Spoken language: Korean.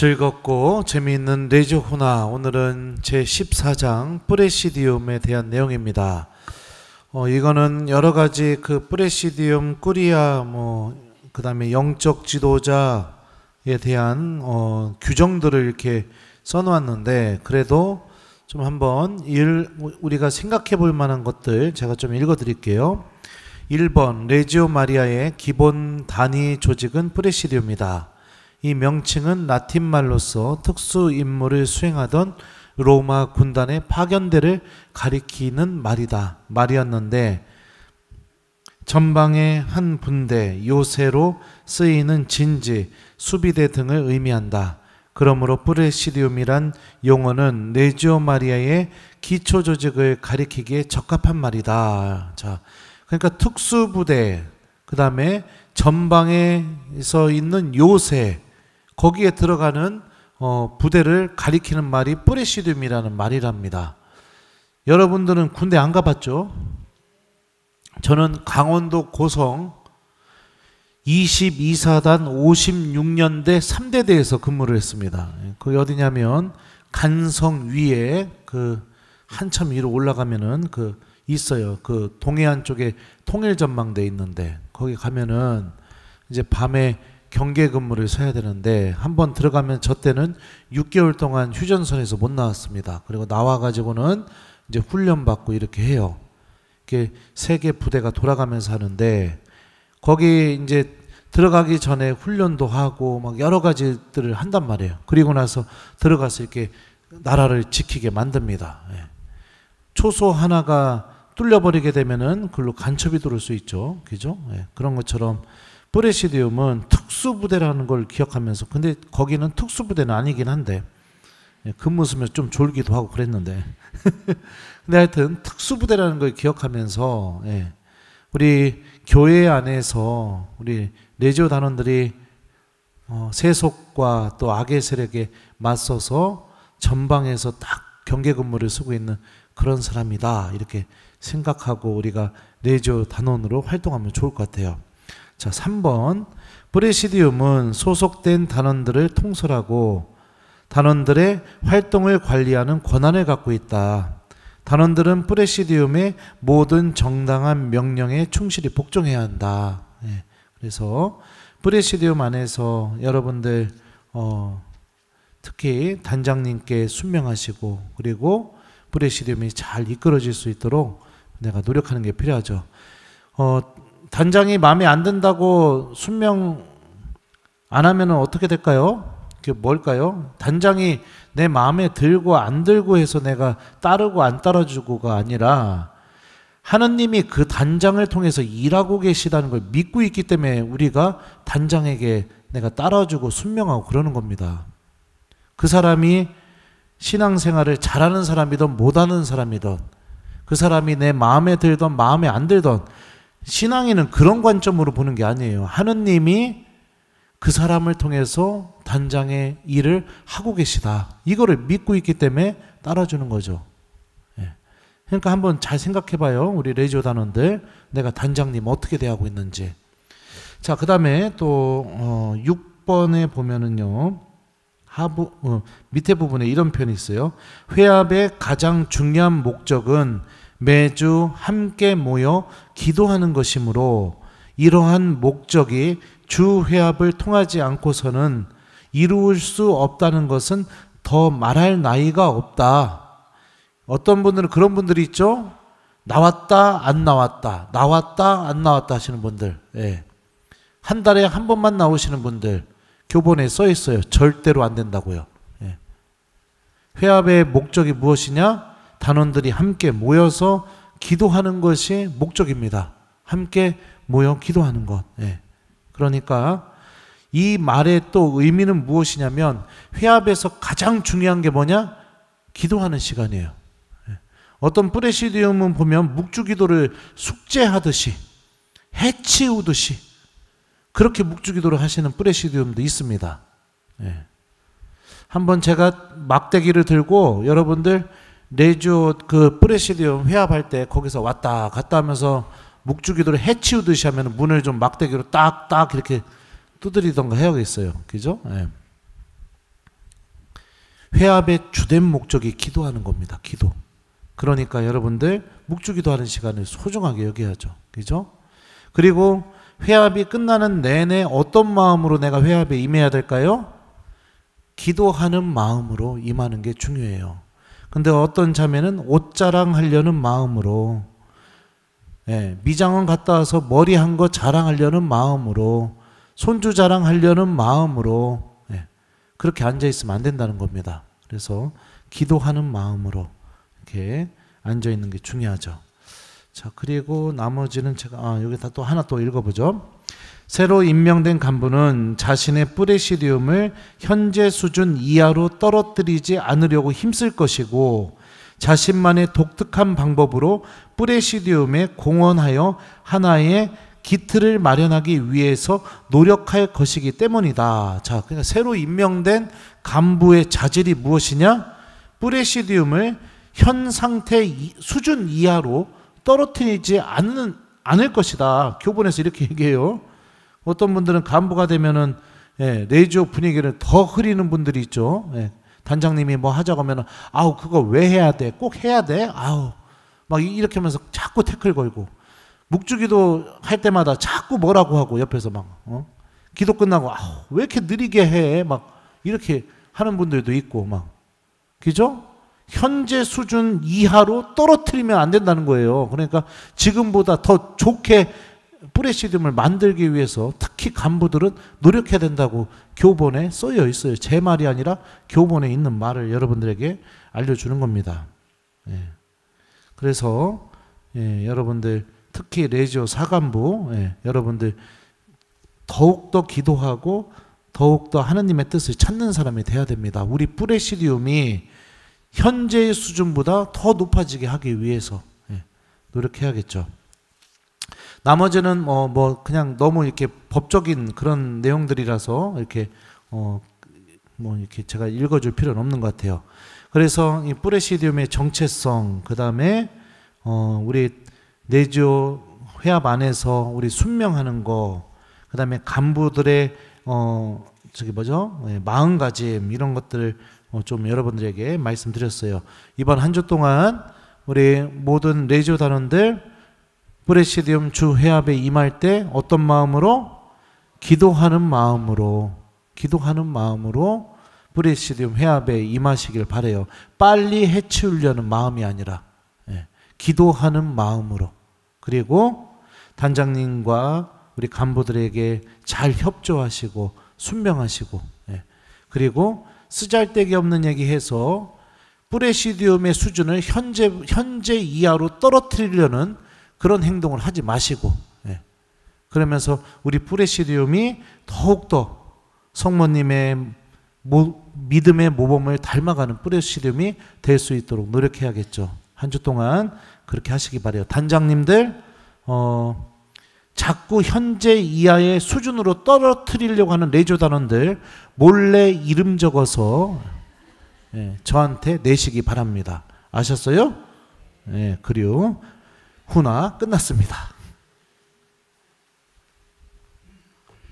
즐겁고 재미있는 레즈호나 오늘은 제 14장 프레시디움에 대한 내용입니다. 어, 이거는 여러 가지 그 프레시디움 꾸리아 뭐 그다음에 영적 지도자에 대한 어, 규정들을 이렇게 써놓았는데 그래도 좀 한번 일, 우리가 생각해 볼 만한 것들 제가 좀 읽어 드릴게요. 1번 레지오 마리아의 기본 단위 조직은 프레시디움이다. 이 명칭은 라틴 말로서 특수 임무를 수행하던 로마 군단의 파견대를 가리키는 말이다. 말이었는데 전방의 한 분대 요새로 쓰이는 진지 수비대 등을 의미한다. 그러므로 프레시디움이란 용어는 레지오 마리아의 기초 조직을 가리키기에 적합한 말이다. 자, 그러니까 특수부대, 그 다음에 전방에서 있는 요새, 거기에 들어가는 어, 부대를 가리키는 말이 뿌리시듐이라는 말이랍니다. 여러분들은 군대 안 가봤죠? 저는 강원도 고성 22사단 56년대 3대대에서 근무를 했습니다. 그게 어디냐면 간성 위에 그 한참 위로 올라가면은 그 있어요. 그 동해안 쪽에 통일전망대 있는데 거기 가면은 이제 밤에 경계 근무를 서야 되는데 한번 들어가면 저 때는 6개월 동안 휴전선에서 못 나왔습니다. 그리고 나와 가지고는 이제 훈련 받고 이렇게 해요. 이렇게 세 개 부대가 돌아가면서 하는데 거기 이제 들어가기 전에 훈련도 하고 막 여러 가지들을 한단 말이에요. 그리고 나서 들어가서 이렇게 나라를 지키게 만듭니다. 예. 초소 하나가 뚫려버리게 되면은 글로 간첩이 들어올 수 있죠. 그죠? 예. 그런 것처럼 브레시디움은 특수부대라는 걸 기억하면서 근데 거기는 특수부대는 아니긴 한데 근무 예, 쓰면서 그 좀 졸기도 하고 그랬는데 근데 하여튼 특수부대라는 걸 기억하면서 예, 우리 교회 안에서 우리 레지오 단원들이 어, 세속과 또 악의 세력에 맞서서 전방에서 딱 경계 근무를 쓰고 있는 그런 사람이다 이렇게 생각하고 우리가 레지오 단원으로 활동하면 좋을 것 같아요. 자, 3번. 브레시디움은 소속된 단원들을 통솔하고 단원들의 활동을 관리하는 권한을 갖고 있다. 단원들은 프레시디움의 모든 정당한 명령에 충실히 복종해야 한다. 예, 그래서 프레시디움 안에서 여러분들 어, 특히 단장님께 순명하시고 그리고 프레시디움이 잘 이끌어질 수 있도록 내가 노력하는 게 필요하죠. 어, 단장이 마음에 안 든다고 순명 안 하면 어떻게 될까요? 그 뭘까요? 단장이 내 마음에 들고 안 들고 해서 내가 따르고 안 따라주고가 아니라 하느님이 그 단장을 통해서 일하고 계시다는 걸 믿고 있기 때문에 우리가 단장에게 내가 따라주고 순명하고 그러는 겁니다. 그 사람이 신앙생활을 잘하는 사람이든 못하는 사람이든 그 사람이 내 마음에 들던 마음에 안 들던 신앙에는 그런 관점으로 보는 게 아니에요. 하느님이 그 사람을 통해서 단장의 일을 하고 계시다. 이거를 믿고 있기 때문에 따라주는 거죠. 예. 그러니까 한번 잘 생각해 봐요. 우리 레이저 단원들. 내가 단장님 어떻게 대하고 있는지. 자, 그 다음에 또, 어, 6번에 보면은요. 하부, 어, 밑에 부분에 이런 표이 있어요. 회합의 가장 중요한 목적은 매주 함께 모여 기도하는 것이므로 이러한 목적이 주 회합을 통하지 않고서는 이루을 수 없다는 것은 더 말할 나이가 없다. 어떤 분들은 그런 분들이 있죠. 나왔다 안 나왔다 나왔다 안 나왔다 하시는 분들 예. 한 달에 한 번만 나오시는 분들 교본에 써 있어요 절대로 안 된다고요 예. 회합의 목적이 무엇이냐 단원들이 함께 모여서 기도하는 것이 목적입니다. 함께 모여 기도하는 것. 예. 그러니까 이 말의 또 의미는 무엇이냐면 회합에서 가장 중요한 게 뭐냐? 기도하는 시간이에요. 예. 어떤 프레시디움은 보면 묵주 기도를 숙제하듯이 해치우듯이 그렇게 묵주 기도를 하시는 프레시디움도 있습니다. 예. 한번 제가 막대기를 들고 여러분들 레조그 프레시디움 회합할 때 거기서 왔다 갔다 하면서 묵주기도를 해치우듯이 하면 문을 좀 막대기로 딱딱 이렇게 두드리던가 해야겠어요. 그죠? 예. 회합의 주된 목적이 기도하는 겁니다. 기도. 그러니까 여러분들 묵주기도 하는 시간을 소중하게 여겨야죠. 그죠? 그리고 회합이 끝나는 내내 어떤 마음으로 내가 회합에 임해야 될까요? 기도하는 마음으로 임하는 게 중요해요. 근데 어떤 자매는 옷자랑 하려는 마음으로 예, 미장원 갔다 와서 머리 한 거 자랑하려는 마음으로 손주 자랑하려는 마음으로 예, 그렇게 앉아 있으면 안 된다는 겁니다. 그래서 기도하는 마음으로 이렇게 앉아 있는 게 중요하죠. 자, 그리고 나머지는 제가 아, 여기다 또 하나 또 읽어보죠. 새로 임명된 간부는 자신의 뿌레시디움을 현재 수준 이하로 떨어뜨리지 않으려고 힘쓸 것이고 자신만의 독특한 방법으로 뿌레시디움에 공헌하여 하나의 기틀을 마련하기 위해서 노력할 것이기 때문이다. 자, 그러니까 새로 임명된 간부의 자질이 무엇이냐? 뿌레시디움을 현 상태 수준 이하로 떨어뜨리지 않는, 않을 것이다. 교본에서 이렇게 얘기해요. 어떤 분들은 간부가 되면은 예, 레이저 분위기를 더 흐리는 분들이 있죠. 예, 단장님이 뭐 하자고 하면 아우 그거 왜 해야 돼? 꼭 해야 돼? 아우 막 이렇게 하면서 자꾸 태클 걸고 묵주기도 할 때마다 자꾸 뭐라고 하고 옆에서 막 어? 기도 끝나고 아우 왜 이렇게 느리게 해? 막 이렇게 하는 분들도 있고 막 그죠? 현재 수준 이하로 떨어뜨리면 안 된다는 거예요. 그러니까 지금보다 더 좋게 뿌레시즘을 만들기 위해서 특히 간부들은 노력해야 된다고 교본에 써여 있어요. 제 말이 아니라 교본에 있는 말을 여러분들에게 알려주는 겁니다. 예. 그래서 예, 여러분들 특히 레지오 사관부 예, 여러분들 더욱더 기도하고 더욱더 하나님의 뜻을 찾는 사람이 돼야 됩니다. 우리 뿌레시디이 현재의 수준보다 더 높아지게 하기 위해서 예, 노력해야겠죠. 나머지는 뭐, 뭐 그냥 너무 이렇게 법적인 그런 내용들이라서 이렇게 어뭐 이렇게 제가 읽어줄 필요는 없는 것 같아요. 그래서 이 프레시디움의 정체성, 그 다음에 어 우리 내조 회합 안에서 우리 순명하는 거, 그 다음에 간부들의 어 저기 뭐죠 예, 마음가짐 이런 것들을 어, 좀 여러분들에게 말씀드렸어요. 이번 한 주 동안 우리 모든 레지오 단원들 브레시디움 주 회합에 임할 때 어떤 마음으로? 기도하는 마음으로, 기도하는 마음으로 브레시디움 회합에 임하시길 바래요. 빨리 해치우려는 마음이 아니라 예, 기도하는 마음으로. 그리고 단장님과 우리 간부들에게 잘 협조하시고 순명하시고 예, 그리고 쓰잘데기 없는 얘기해서 브레시디움의 수준을 현재 현재 이하로 떨어뜨리려는 그런 행동을 하지 마시고 예. 그러면서 우리 뿌레시디움이 더욱더 성모님의 모, 믿음의 모범을 닮아가는 뿌레시디움이될 수 있도록 노력해야겠죠. 한 주 동안 그렇게 하시기 바래요. 단장님들 어, 자꾸 현재 이하의 수준으로 떨어뜨리려고 하는 레조 단원들 몰래 이름 적어서 예, 저한테 내시기 바랍니다. 아셨어요? 예, 그리고 훈화 끝났습니다.